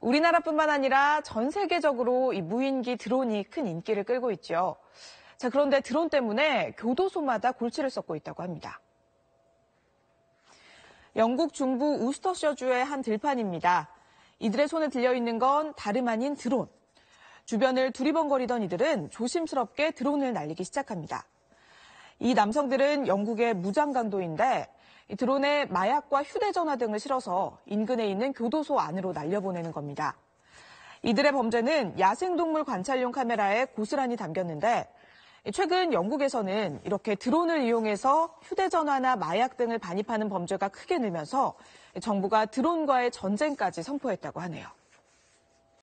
우리나라뿐만 아니라 전 세계적으로 이 무인기 드론이 큰 인기를 끌고 있죠. 자, 그런데 드론 때문에 교도소마다 골치를 썩고 있다고 합니다. 영국 중부 우스터셔주의 한 들판입니다. 이들의 손에 들려 있는 건 다름 아닌 드론. 주변을 두리번거리던 이들은 조심스럽게 드론을 날리기 시작합니다. 이 남성들은 영국의 무장강도인데 드론에 마약과 휴대전화 등을 실어서 인근에 있는 교도소 안으로 날려보내는 겁니다. 이들의 범죄는 야생동물 관찰용 카메라에 고스란히 담겼는데 최근 영국에서는 이렇게 드론을 이용해서 휴대전화나 마약 등을 반입하는 범죄가 크게 늘면서 정부가 드론과의 전쟁까지 선포했다고 하네요.